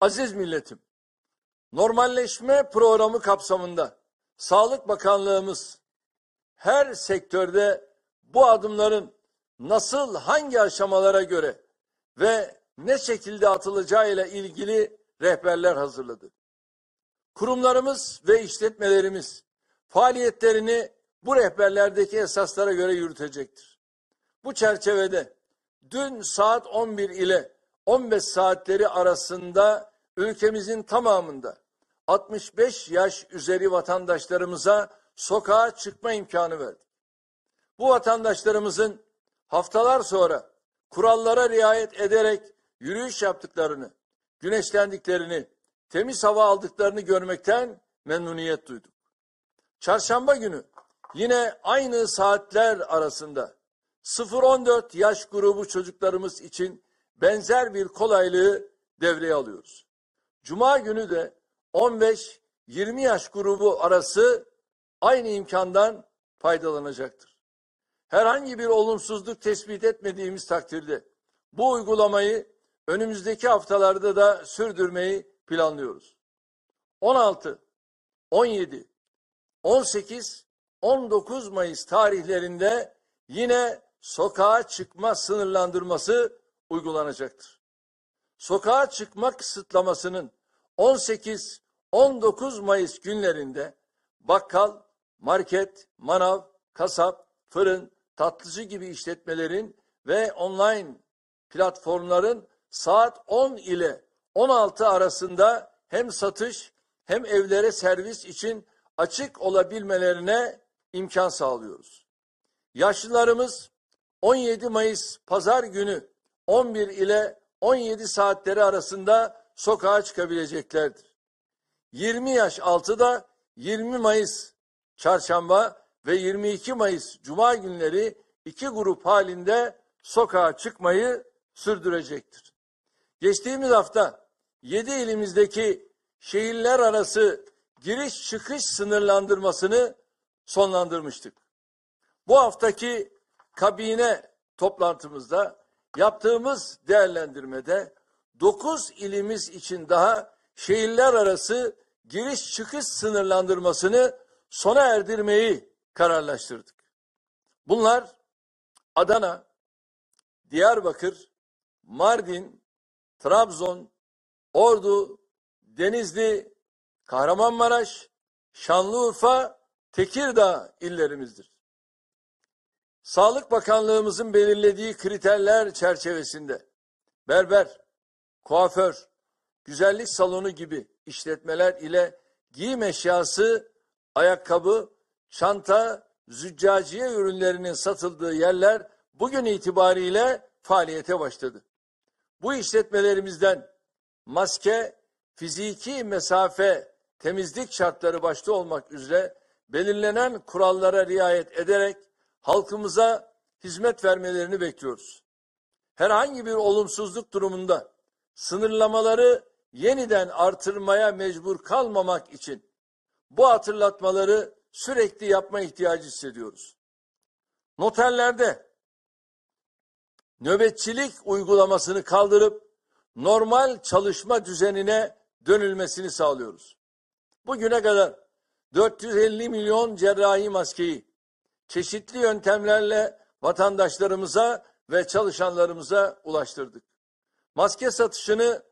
Aziz milletim, normalleşme programı kapsamında Sağlık Bakanlığımız her sektörde bu adımların nasıl hangi aşamalara göre ve ne şekilde atılacağı ile ilgili rehberler hazırladı. Kurumlarımız ve işletmelerimiz faaliyetlerini bu rehberlerdeki esaslara göre yürütecektir. Bu çerçevede dün saat 11 ile 15 saatleri arasında ülkemizin tamamında 65 yaş üzeri vatandaşlarımıza sokağa çıkma imkanı verdi. Bu vatandaşlarımızın haftalar sonra kurallara riayet ederek yürüyüş yaptıklarını, güneşlendiklerini, temiz hava aldıklarını görmekten memnuniyet duyduk. Çarşamba günü yine aynı saatler arasında 0-14 yaş grubu çocuklarımız için benzer bir kolaylığı devreye alıyoruz. Cuma günü de 15-20 yaş grubu arası aynı imkandan faydalanacaktır. Herhangi bir olumsuzluk tespit etmediğimiz takdirde bu uygulamayı önümüzdeki haftalarda da sürdürmeyi planlıyoruz. 16, 17, 18, 19 Mayıs tarihlerinde yine sokağa çıkma sınırlandırması uygulanacaktır sokağa çıkma kısıtlamasının 18-19 Mayıs günlerinde bakkal, market, manav, kasap, fırın, tatlıcı gibi işletmelerin ve online platformların saat 10 ile 16 arasında hem satış hem evlere servis için açık olabilmelerine imkan sağlıyoruz. Yaşlılarımız 17 Mayıs pazar günü 11 ile 17 saatleri arasında sokağa çıkabileceklerdir. 20 yaş altı da 20 Mayıs çarşamba ve 22 Mayıs cuma günleri iki grup halinde sokağa çıkmayı sürdürecektir. Geçtiğimiz hafta 7 ilimizdeki şehirler arası giriş çıkış sınırlandırmasını sonlandırmıştık. Bu haftaki kabine toplantımızda Yaptığımız değerlendirmede 9 ilimiz için daha şehirler arası giriş çıkış sınırlandırmasını sona erdirmeyi kararlaştırdık. Bunlar Adana, Diyarbakır, Mardin, Trabzon, Ordu, Denizli, Kahramanmaraş, Şanlıurfa, Tekirdağ illerimizdir. Sağlık Bakanlığımızın belirlediği kriterler çerçevesinde berber, kuaför, güzellik salonu gibi işletmeler ile giyim eşyası, ayakkabı, çanta, züccaciye ürünlerinin satıldığı yerler bugün itibariyle faaliyete başladı. Bu işletmelerimizden maske, fiziki mesafe, temizlik şartları başta olmak üzere belirlenen kurallara riayet ederek halkımıza hizmet vermelerini bekliyoruz. Herhangi bir olumsuzluk durumunda sınırlamaları yeniden artırmaya mecbur kalmamak için bu hatırlatmaları sürekli yapma ihtiyacı hissediyoruz. Noterlerde nöbetçilik uygulamasını kaldırıp normal çalışma düzenine dönülmesini sağlıyoruz. Bugüne kadar 450 milyon cerrahi maskeyi çeşitli yöntemlerle vatandaşlarımıza ve çalışanlarımıza ulaştırdık. Maske satışını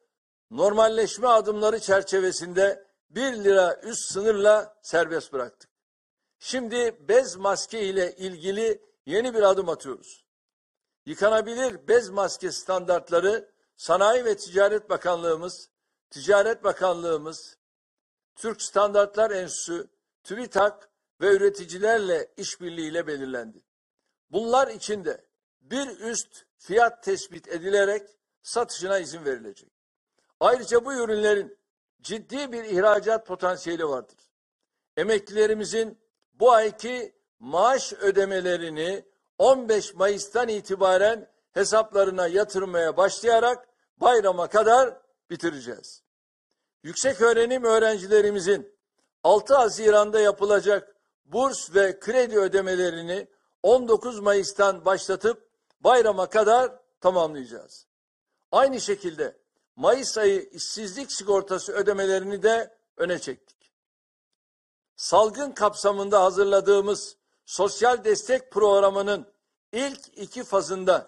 normalleşme adımları çerçevesinde 1 lira üst sınırla serbest bıraktık. Şimdi bez maske ile ilgili yeni bir adım atıyoruz. Yıkanabilir bez maske standartları Sanayi ve Ticaret Bakanlığımız, Ticaret Bakanlığımız, Türk Standartlar Enstitüsü, TÜBİTAK ve üreticilerle işbirliğiyle belirlendi. Bunlar içinde bir üst fiyat tespit edilerek satışına izin verilecek. Ayrıca bu ürünlerin ciddi bir ihracat potansiyeli vardır. Emeklilerimizin bu ayki maaş ödemelerini 15 Mayıs'tan itibaren hesaplarına yatırmaya başlayarak bayrama kadar bitireceğiz. Yüksek öğrenim öğrencilerimizin 6 Haziran'da yapılacak burs ve kredi ödemelerini 19 Mayıs'tan başlatıp bayrama kadar tamamlayacağız. Aynı şekilde Mayıs ayı işsizlik sigortası ödemelerini de öne çektik. Salgın kapsamında hazırladığımız sosyal destek programının ilk iki fazında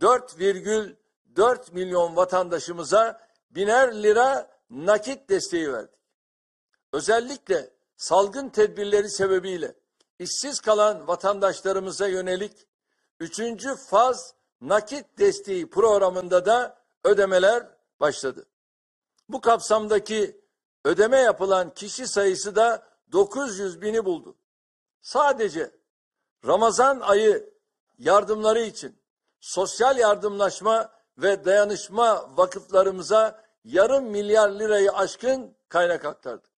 4,4 milyon vatandaşımıza biner lira nakit desteği verdik. Özellikle salgın tedbirleri sebebiyle işsiz kalan vatandaşlarımıza yönelik 3. faz nakit desteği programında da ödemeler başladı. Bu kapsamdaki ödeme yapılan kişi sayısı da 900 bini buldu. Sadece Ramazan ayı yardımları için sosyal yardımlaşma ve dayanışma vakıflarımıza yarım milyar lirayı aşkın kaynak aktardık.